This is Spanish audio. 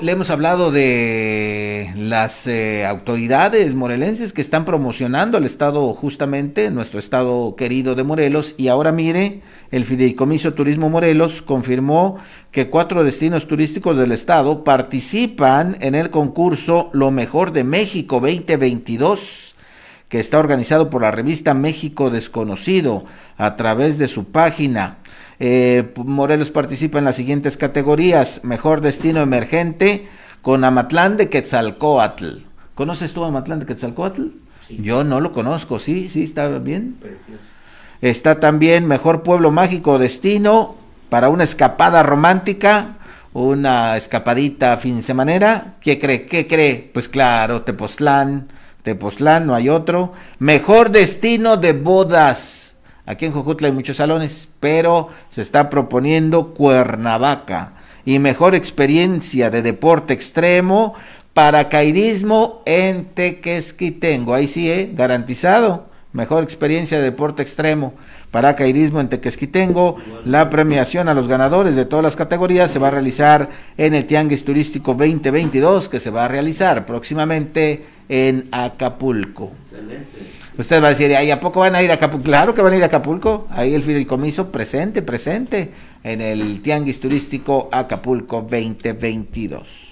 Le hemos hablado de las eh, autoridades morelenses que están promocionando al Estado justamente, nuestro Estado querido de Morelos, y ahora mire, el Fideicomiso Turismo Morelos confirmó que cuatro destinos turísticos del Estado participan en el concurso Lo Mejor de México 2022 que está organizado por la revista México Desconocido a través de su página. Eh, Morelos participa en las siguientes categorías: Mejor Destino Emergente con Amatlán de Quetzalcoatl. ¿Conoces tú Amatlán de Quetzalcoatl? Yo no lo conozco, sí, sí, está bien. Precioso. Está también Mejor Pueblo Mágico Destino para una escapada romántica, una escapadita fin semana. ¿Qué cree? ¿Qué cree? Pues claro, Tepoztlán, Tepoztlán, no hay otro. Mejor destino de bodas Aquí en Jojutla hay muchos salones, pero se está proponiendo Cuernavaca y mejor experiencia de deporte extremo, paracaidismo en Tequesquitengo. Ahí sí, ¿eh? garantizado. Mejor experiencia de deporte extremo, paracaidismo en Tequesquitengo. La premiación a los ganadores de todas las categorías se va a realizar en el Tianguis Turístico 2022, que se va a realizar próximamente en Acapulco. Excelente. Usted va a decir, ¿ay, a poco van a ir a Acapulco? Claro que van a ir a Acapulco. Ahí el fideicomiso presente, presente en el Tianguis Turístico Acapulco 2022.